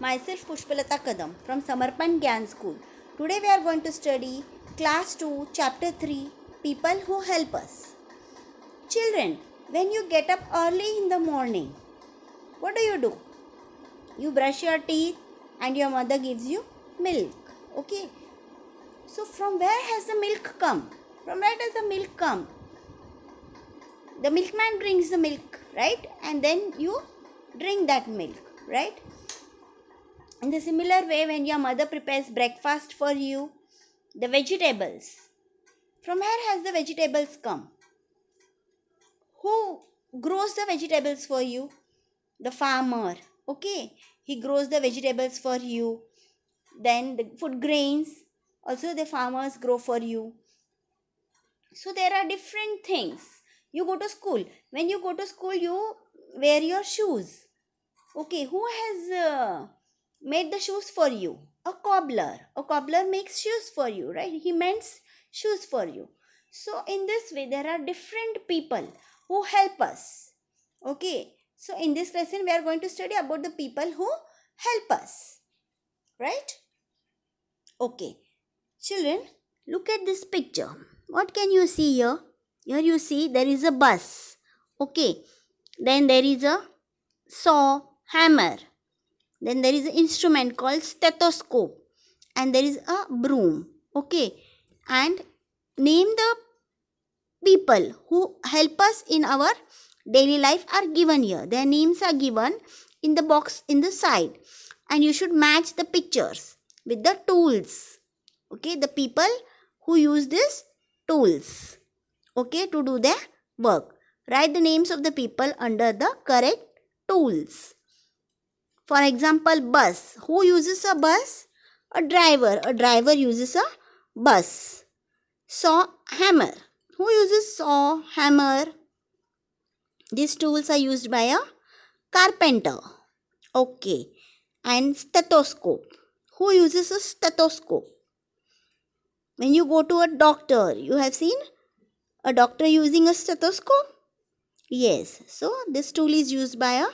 myself Pushpalata Kadam from Samarpan Gyan School. Today we are going to study Class 2, Chapter 3 People Who Help Us. Children, when you get up early in the morning, what do you do? You brush your teeth and your mother gives you milk. Okay. So, from where has the milk come? From where does the milk come? The milkman brings the milk, right? And then you drink that milk, right? In the similar way, when your mother prepares breakfast for you, the vegetables. From where has the vegetables come? Who grows the vegetables for you? The farmer. Okay, he grows the vegetables for you. Then the food grains, also the farmers grow for you. So there are different things. You go to school. When you go to school, you wear your shoes. Okay, who has... Uh, made the shoes for you a cobbler a cobbler makes shoes for you right he mends shoes for you so in this way there are different people who help us okay so in this lesson we are going to study about the people who help us right okay children look at this picture what can you see here here you see there is a bus okay then there is a saw hammer then there is an instrument called stethoscope and there is a broom. Okay. And name the people who help us in our daily life are given here. Their names are given in the box in the side. And you should match the pictures with the tools. Okay. The people who use these tools. Okay. To do their work. Write the names of the people under the correct tools. For example, bus. Who uses a bus? A driver. A driver uses a bus. Saw, hammer. Who uses saw, hammer? These tools are used by a carpenter. Okay. And stethoscope. Who uses a stethoscope? When you go to a doctor, you have seen a doctor using a stethoscope? Yes. So, this tool is used by a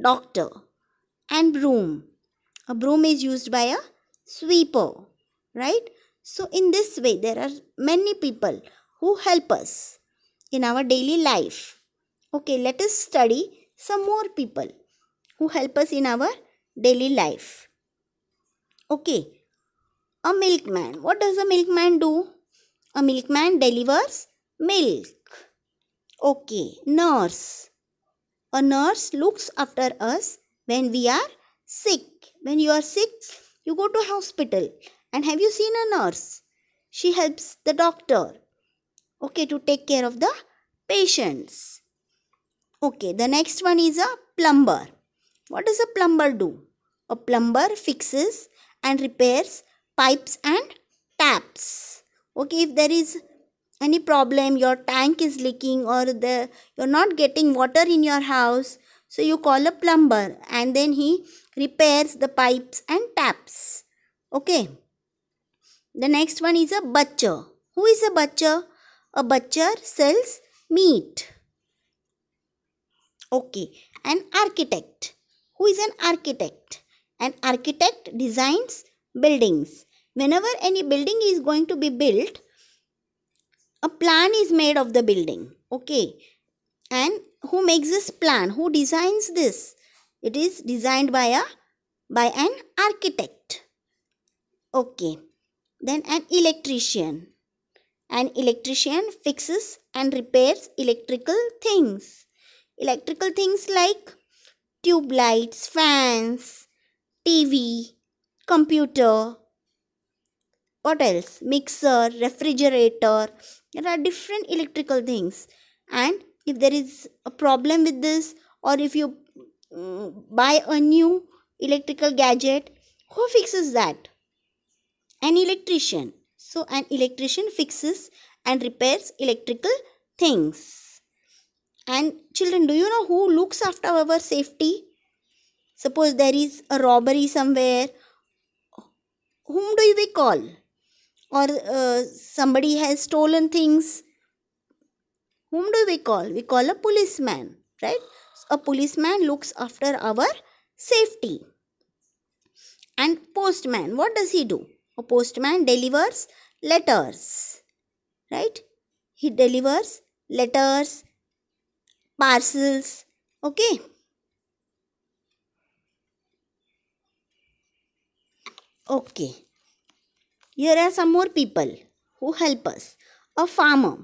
doctor and broom. A broom is used by a sweeper, right? So, in this way, there are many people who help us in our daily life. Okay, let us study some more people who help us in our daily life. Okay, a milkman. What does a milkman do? A milkman delivers milk. Okay, nurse. A nurse looks after us when we are sick when you are sick you go to hospital and have you seen a nurse she helps the doctor okay to take care of the patients okay the next one is a plumber what does a plumber do a plumber fixes and repairs pipes and taps okay if there is any problem your tank is leaking or the you're not getting water in your house so you call a plumber and then he repairs the pipes and taps. Okay. The next one is a butcher. Who is a butcher? A butcher sells meat. Okay. An architect. Who is an architect? An architect designs buildings. Whenever any building is going to be built, a plan is made of the building. Okay and who makes this plan who designs this it is designed by a by an architect okay then an electrician an electrician fixes and repairs electrical things electrical things like tube lights fans tv computer what else mixer refrigerator there are different electrical things and if there is a problem with this or if you um, buy a new electrical gadget who fixes that an electrician so an electrician fixes and repairs electrical things and children do you know who looks after our safety suppose there is a robbery somewhere whom do we call or uh, somebody has stolen things whom do we call? We call a policeman, right? So a policeman looks after our safety. And postman, what does he do? A postman delivers letters, right? He delivers letters, parcels, okay? Okay. Here are some more people who help us. A farmer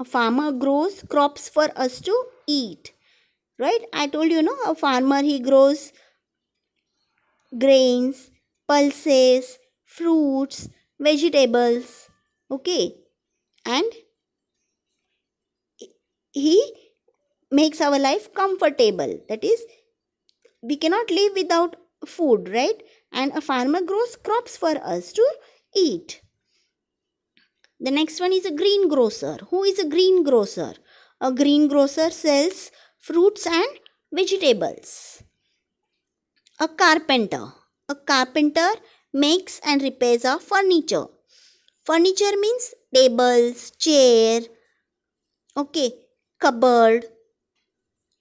a farmer grows crops for us to eat right i told you know a farmer he grows grains pulses fruits vegetables okay and he makes our life comfortable that is we cannot live without food right and a farmer grows crops for us to eat the next one is a greengrocer. Who is a greengrocer? A greengrocer sells fruits and vegetables. A carpenter. A carpenter makes and repairs a furniture. Furniture means tables, chair, okay, cupboard,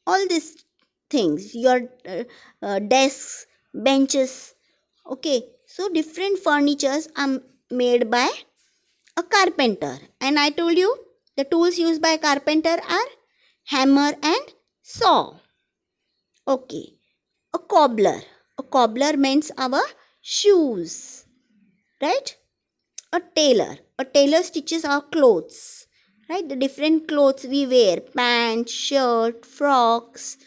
all these things, your uh, uh, desks, benches, okay. So different furnitures are made by a carpenter and I told you the tools used by a carpenter are hammer and saw. Okay, a cobbler. A cobbler mends our shoes, right? A tailor. A tailor stitches our clothes, right? The different clothes we wear, pants, shirt, frocks,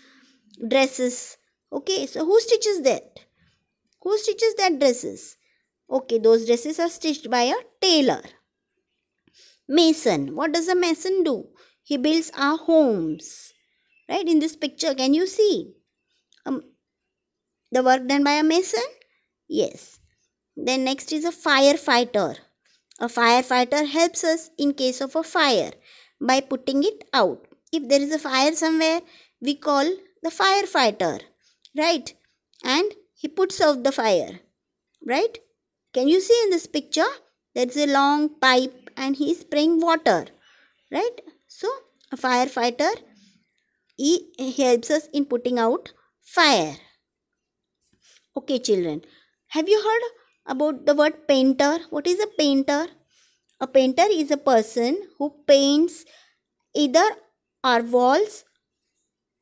dresses. Okay, so who stitches that? Who stitches that dresses? Okay, those dresses are stitched by a tailor mason. What does a mason do? He builds our homes. Right? In this picture, can you see um, the work done by a mason? Yes. Then next is a firefighter. A firefighter helps us in case of a fire by putting it out. If there is a fire somewhere, we call the firefighter, right? And he puts out the fire, right? Can you see in this picture? There is a long pipe and he is spraying water right so a firefighter he helps us in putting out fire okay children have you heard about the word painter what is a painter a painter is a person who paints either our walls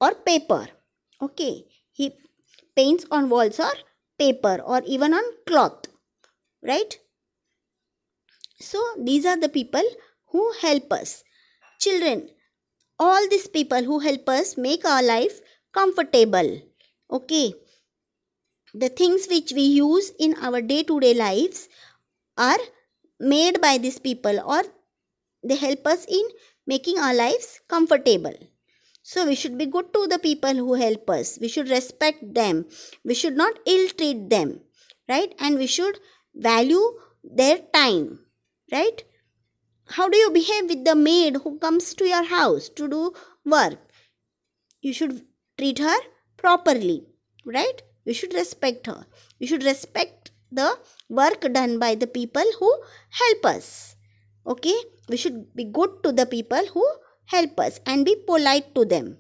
or paper okay he paints on walls or paper or even on cloth right so these are the people who help us. Children, all these people who help us make our life comfortable. Okay. The things which we use in our day-to-day -day lives are made by these people or they help us in making our lives comfortable. So we should be good to the people who help us. We should respect them. We should not ill treat them. Right? And we should value their time right? How do you behave with the maid who comes to your house to do work? You should treat her properly, right? You should respect her. You should respect the work done by the people who help us. Okay? We should be good to the people who help us and be polite to them.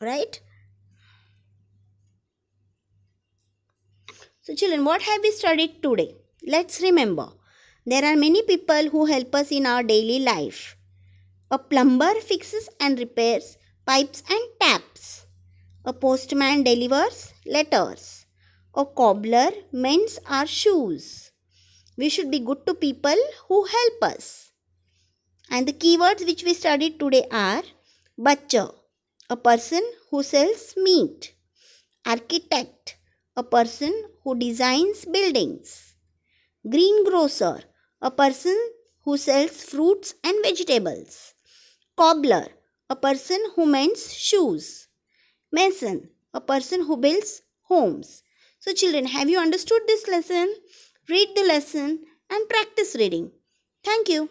Right? So children, what have we studied today? Let's remember. There are many people who help us in our daily life. A plumber fixes and repairs pipes and taps. A postman delivers letters. A cobbler mends our shoes. We should be good to people who help us. And the keywords which we studied today are butcher, a person who sells meat, architect, a person who designs buildings, greengrocer, a person who sells fruits and vegetables. Cobbler, a person who mends shoes. Mason, a person who builds homes. So, children, have you understood this lesson? Read the lesson and practice reading. Thank you.